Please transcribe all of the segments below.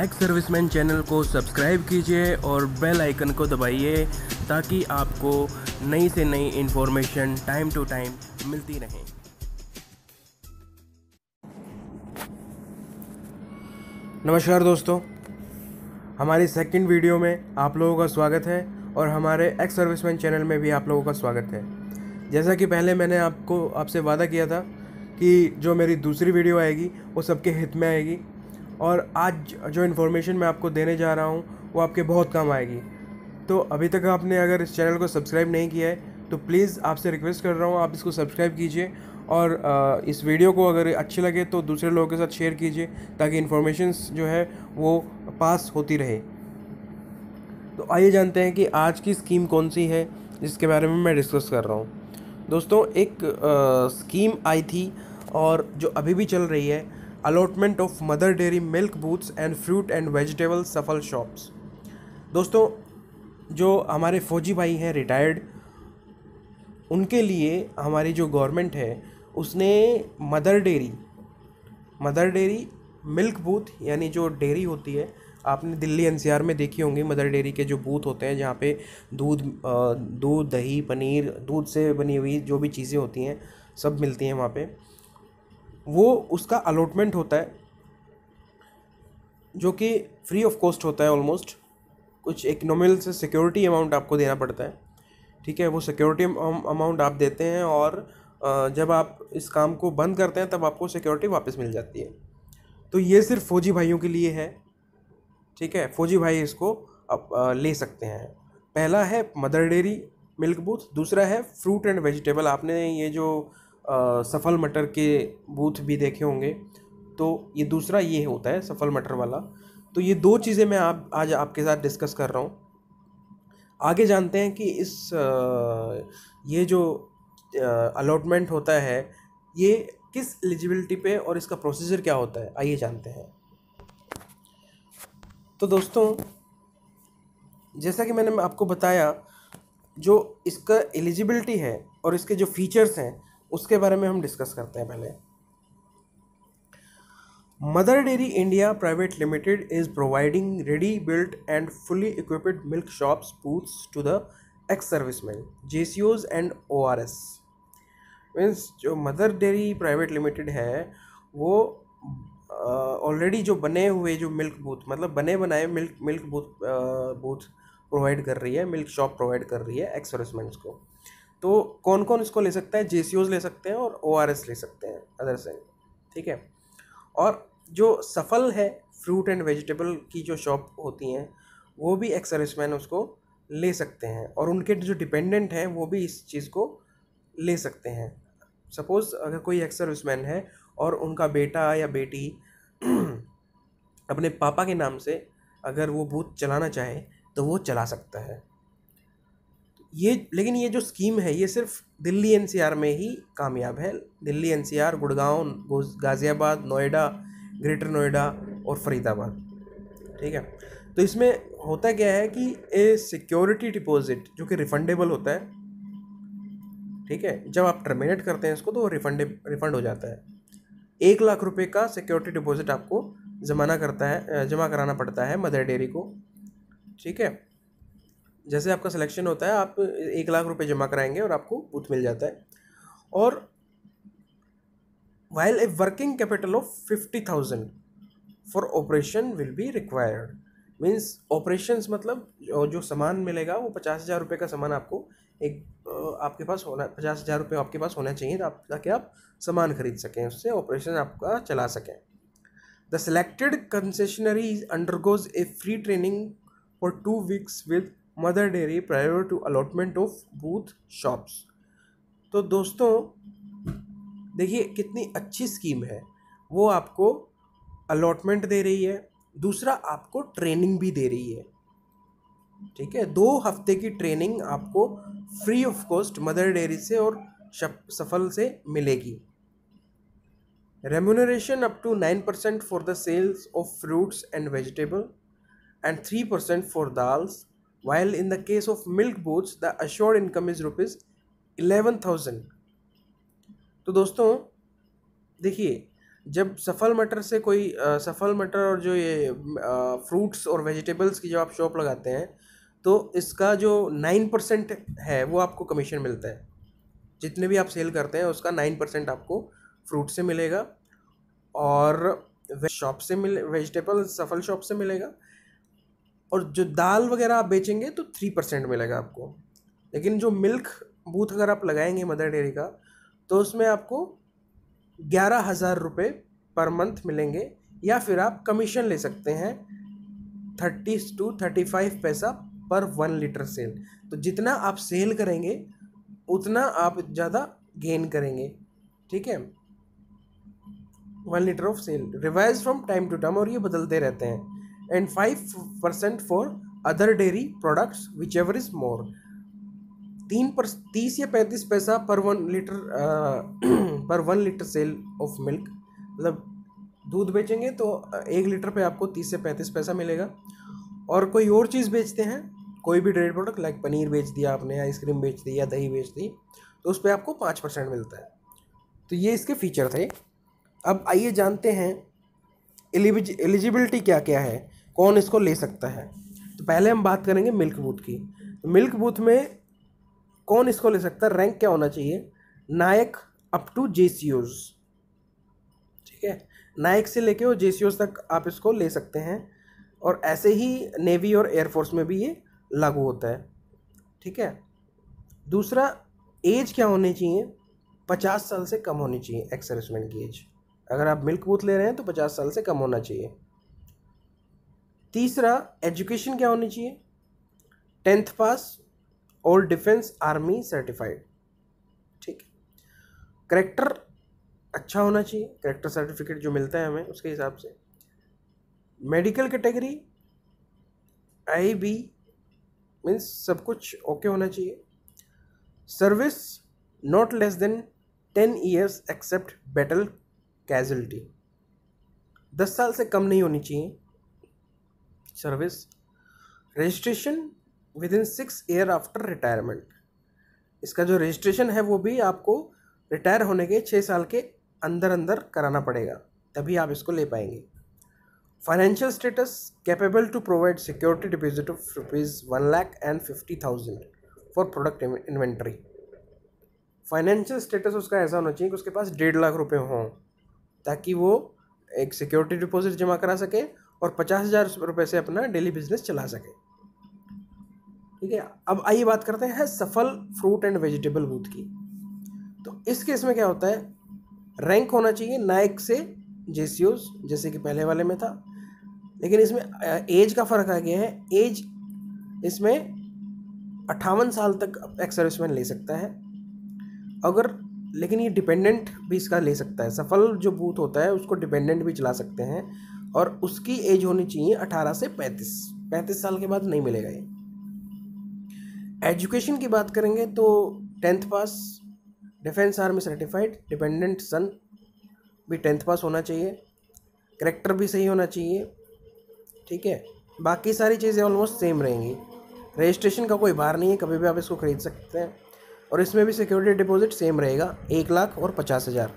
x serviceman channel को subscribe कीजिए और बेल आइकन को दबाइए ताकि आपको नई से नई इन्फॉर्मेशन टाइम टू टाइम मिलती रहे नमस्कार दोस्तों हमारी सेकंड वीडियो में आप लोगों का स्वागत है और हमारे एक्स सर्विसमैन चैनल में भी आप लोगों का स्वागत है जैसा कि पहले मैंने आपको आपसे वादा किया था कि जो मेरी दूसरी वीडियो आएगी वो सबके हित में आएगी और आज जो इन्फॉर्मेशन मैं आपको देने जा रहा हूँ वो आपके बहुत काम आएगी तो अभी तक आपने अगर इस चैनल को सब्सक्राइब नहीं किया है तो प्लीज़ आपसे रिक्वेस्ट कर रहा हूँ आप इसको सब्सक्राइब कीजिए और इस वीडियो को अगर अच्छे लगे तो दूसरे लोगों के साथ शेयर कीजिए ताकि इन्फॉर्मेशन जो है वो पास होती रहे तो आइए जानते हैं कि आज की स्कीम कौन सी है जिसके बारे में मैं डिस्कस कर रहा हूँ दोस्तों एक आ, स्कीम आई थी और जो अभी भी चल रही है allotment of Mother Dairy milk booths and fruit and vegetable Safal shops दोस्तों जो हमारे फौजी भाई हैं रिटायर्ड उनके लिए हमारी जो गवर्नमेंट है उसने Mother Dairy Mother Dairy milk booth यानी जो डेयरी होती है आपने दिल्ली एनसीआर में देखी होंगी मदर डेयरी के जो बूथ होते हैं जहाँ पे दूध दूध दही पनीर दूध से बनी हुई जो भी चीज़ें होती हैं सब मिलती हैं वहाँ पे वो उसका अलॉटमेंट होता है जो कि फ्री ऑफ कॉस्ट होता है ऑलमोस्ट कुछ एक नॉमिनल से सिक्योरिटी अमाउंट आपको देना पड़ता है ठीक है वो सिक्योरिटी अमाउंट आप देते हैं और जब आप इस काम को बंद करते हैं तब आपको सिक्योरिटी वापस मिल जाती है तो ये सिर्फ फौजी भाइयों के लिए है ठीक है फौजी भाई इसको आप ले सकते हैं पहला है मदर डेयरी मिल्क बूथ दूसरा है फ्रूट एंड वेजिटेबल आपने ये जो सफल मटर के बूथ भी देखे होंगे तो ये दूसरा ये होता है सफल मटर वाला तो ये दो चीज़ें मैं आप आज आपके साथ डिस्कस कर रहा हूँ आगे जानते हैं कि इस ये जो अलॉटमेंट होता है ये किस एलिजिबिलिटी पे और इसका प्रोसीजर क्या होता है आइए जानते हैं तो दोस्तों जैसा कि मैंने आपको बताया जो इसका एलिजिबिलिटी है और इसके जो फीचर्स हैं उसके बारे में हम डिस्कस करते हैं पहले Mother Dairy India private limited is providing ready built and fully equipped milk shops booths to the ex serviceman J C Os and O R S means जो मदर डेयरी प्राइवेट लिमिटेड है वो already uh, जो बने हुए जो milk booth मतलब बने बनाए milk milk booth booth provide कर रही है मिल्क शॉप प्रोवाइड कर रही है एक्स सर्विसमैन को तो कौन कौन इसको ले सकता है जे ले सकते हैं और ओ ले सकते हैं अदर से ठीक है और जो सफल है फ्रूट एंड वेजिटेबल की जो शॉप होती हैं वो भी एक सर्विसमैन उसको ले सकते हैं और उनके जो डिपेंडेंट हैं वो भी इस चीज़ को ले सकते हैं सपोज़ अगर कोई एक सर्विसमैन है और उनका बेटा या बेटी अपने पापा के नाम से अगर वो बूथ चलाना चाहे तो वो चला सकता है ये लेकिन ये जो स्कीम है ये सिर्फ दिल्ली एनसीआर में ही कामयाब है दिल्ली एनसीआर गुड़गांव गाज़ियाबाद नोएडा ग्रेटर नोएडा और फरीदाबाद ठीक है तो इसमें होता क्या है कि ए सिक्योरिटी डिपॉजिट जो कि रिफंडेबल होता है ठीक है जब आप टर्मिनेट करते हैं इसको तो रिफंड रिफंड हो जाता है एक लाख रुपए का सिक्योरिटी डिपॉजिट आपको जमाना करता है जमा कराना पड़ता है मदर डेयरी को ठीक है जैसे आपका सिलेक्शन होता है आप एक लाख रुपए जमा कराएंगे और आपको बूथ मिल जाता है और while a working capital of fifty thousand for operation will be required means operation मतलब जो सामान मिलेगा वो पचास हज़ार रुपये का सामान आपको एक आपके पास होना पचास हज़ार रुपये आपके पास होना चाहिए आप ताकि आप सामान खरीद सकें उससे ऑपरेशन आपका चला सकें the selected concessionary undergoes a free training for two weeks with Mother Dairy prior to allotment of booth shops तो दोस्तों देखिए कितनी अच्छी स्कीम है वो आपको अलॉटमेंट दे रही है दूसरा आपको ट्रेनिंग भी दे रही है ठीक है दो हफ्ते की ट्रेनिंग आपको free of cost Mother Dairy से और सफल से मिलेगी remuneration up to nine percent for the sales of fruits and vegetable and three percent for dals while in the case of milk boats the assured income is rupees eleven thousand तो दोस्तों देखिए जब सफल मटर से कोई आ, सफल मटर और जो ये आ, फ्रूट्स और वेजिटेबल्स की जब आप शॉप लगाते हैं तो इसका जो नाइन परसेंट है वो आपको कमीशन मिलता है जितने भी आप सेल करते हैं उसका नाइन परसेंट आपको फ्रूट से मिलेगा और शॉप से मिले वेजिटेबल सफल शॉप से मिलेगा और जो दाल वगैरह आप बेचेंगे तो थ्री परसेंट मिलेगा आपको लेकिन जो मिल्क बूथ अगर आप लगाएंगे मदर डेयरी का तो उसमें आपको ग्यारह हज़ार रुपये पर मंथ मिलेंगे या फिर आप कमीशन ले सकते हैं थर्टी टू थर्टी फाइव पैसा पर वन लीटर सेल तो जितना आप सेल करेंगे उतना आप ज़्यादा गेन करेंगे ठीक है one litre of sale revise from time to time और ये बदलते रहते हैं and 5% for other dairy products which ever is more तीन पर तीस या पैंतीस पैसा पर वन लीटर पर one litre sale of milk मतलब दूध बेचेंगे तो एक लीटर पे आपको तीस से पैंतीस पैसा मिलेगा और कोई और चीज़ बेचते हैं कोई भी डेयरी प्रोडक्ट लाइक पनीर बेच दिया आपने आइसक्रीम बेच दी या दही बेच दी तो उस पर आपको पाँच परसेंट मिलता है तो ये इसके फीचर थे अब आइए जानते हैं एलिजिबिलिटी क्या क्या है कौन इसको ले सकता है तो पहले हम बात करेंगे मिल्क बूथ की तो मिल्क बूथ में कौन इसको ले सकता है रैंक क्या होना चाहिए नायक अप टू जे ठीक है नायक से लेके और जे तक आप इसको ले सकते हैं और ऐसे ही नेवी और एयरफोर्स में भी ये लागू होता है ठीक है दूसरा एज क्या होनी चाहिए पचास साल से कम होनी चाहिए एक्स की एज अगर आप मिल्क बूथ ले रहे हैं तो पचास साल से कम होना चाहिए तीसरा एजुकेशन क्या होनी चाहिए टेंथ पास और डिफेंस आर्मी सर्टिफाइड ठीक करेक्टर अच्छा होना चाहिए करेक्टर सर्टिफिकेट जो मिलता है हमें उसके हिसाब से medical category I B means सब कुछ ओके होना चाहिए service not less than ten years except battle casualty दस साल से कम नहीं होनी चाहिए service registration within six year after retirement इसका जो रजिस्ट्रेशन है वो भी आपको रिटायर होने के छः साल के अंदर अंदर कराना पड़ेगा तभी आप इसको ले पाएंगे financial status capable to provide security deposit of rupees one lakh and fifty thousand for product inventory financial status उसका ऐसा होना चाहिए कि उसके पास डेढ़ लाख रुपए हों ताकि वो एक सिक्योरिटी डिपॉजिट जमा करा सके और पचास हज़ार रुपये से अपना डेली बिजनेस चला सकें ठीक है अब आइए बात करते हैं सफल फ्रूट एंड वेजिटेबल बूथ की तो इस केस में क्या होता है रैंक होना चाहिए नायक से जे जैसे कि पहले वाले में था लेकिन इसमें एज का फ़र्क आ गया है एज इसमें अट्ठावन साल तक एक्स सर्विसमैन ले सकता है अगर लेकिन ये डिपेंडेंट भी इसका ले सकता है सफल जो बूथ होता है उसको डिपेंडेंट भी चला सकते हैं और उसकी एज होनी चाहिए अठारह से पैंतीस पैंतीस साल के बाद नहीं मिलेगा ये एजुकेशन की बात करेंगे तो tenth pass defence army certified dependent son भी टेंथ पास होना चाहिए करेक्टर भी सही होना चाहिए ठीक है बाकी सारी चीज़ें ऑलमोस्ट सेम रहेंगी रजिस्ट्रेशन का कोई भार नहीं है कभी भी आप इसको ख़रीद सकते हैं और इसमें भी सिक्योरिटी डिपॉजिट सेम रहेगा एक लाख और पचास हज़ार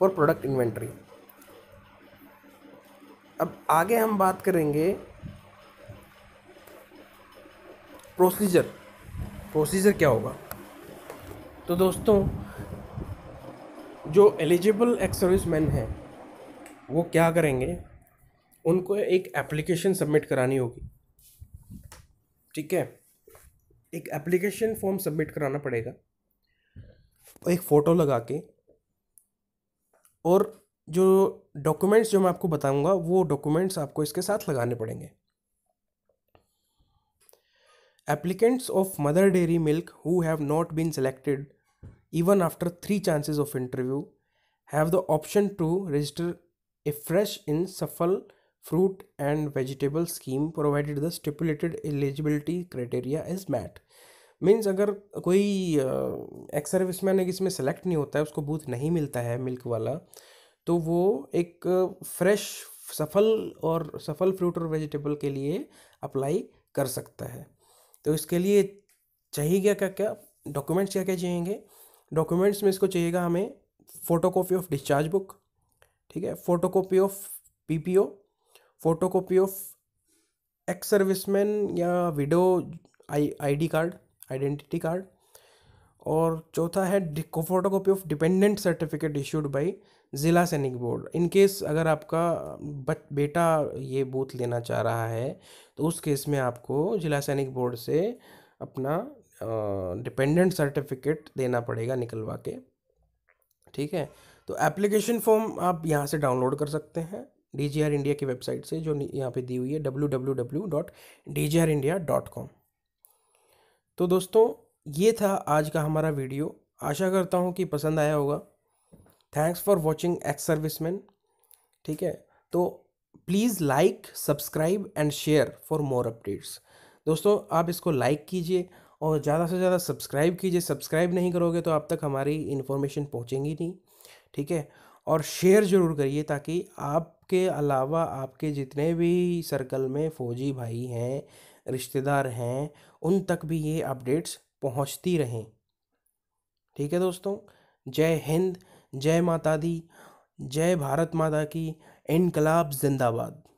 फॉर प्रोडक्ट इन्वेंट्री अब आगे हम बात करेंगे प्रोसीजर प्रोसीजर क्या होगा तो दोस्तों जो एलिजिबल एक्स सर्विस मैन हैं वो क्या करेंगे उनको एक एप्लीकेशन सबमिट करानी होगी ठीक है एक एप्लीकेशन फॉर्म सबमिट कराना पड़ेगा एक फ़ोटो लगा के और जो डॉक्यूमेंट्स जो मैं आपको बताऊंगा वो डॉक्यूमेंट्स आपको इसके साथ लगाने पड़ेंगे applicants of Mother Dairy milk who have not been selected even after three chances of interview have the option to register a fresh in Safal fruit and vegetable scheme provided the stipulated eligibility criteria is met means अगर कोई ex serviceman एक इसमें select नहीं होता है उसको booth नहीं मिलता है मिल्क वाला तो वो एक फ्रेश सफल और सफल फ्रूट और वेजिटेबल के लिए अप्लाई कर सकता है तो इसके लिए चाहिए क्या क्या क्या डॉक्यूमेंट्स क्या क्या चाहिएंगे डॉक्यूमेंट्स में इसको चाहिएगा हमें photo copy of discharge book ठीक है photo copy of P P O photo copy of ex serviceman या widow I I D card identity card और चौथा है photo copy of dependent certificate issued by Zila Sainik board in case अगर आपका बेटा ये बूथ लेना चाह रहा है तो उस केस में आपको जिला सैनिक बोर्ड से अपना डिपेंडेंट सर्टिफिकेट देना पड़ेगा निकलवा के ठीक है तो एप्लीकेशन फॉर्म आप यहाँ से डाउनलोड कर सकते हैं डी जी आर इंडिया की वेबसाइट से जो यहाँ पे दी हुई है W W W dot D G R India dot com तो दोस्तों ये था आज का हमारा वीडियो आशा करता हूँ कि पसंद आया होगा thanks for watching ex serviceman ठीक है तो please like subscribe and share for more updates दोस्तों आप इसको लाइक कीजिए और ज़्यादा से ज़्यादा सब्सक्राइब कीजिए सब्सक्राइब नहीं करोगे तो आप तक हमारी इन्फॉर्मेशन पहुँचेंगी नहीं ठीक है और शेयर ज़रूर करिए ताकि आपके अलावा आपके जितने भी सर्कल में फ़ौजी भाई हैं रिश्तेदार हैं उन तक भी ये अपडेट्स पहुँचती रहें ठीक है दोस्तों जय हिंद जय माता दी जय भारत माता की इनकलाब जिंदाबाद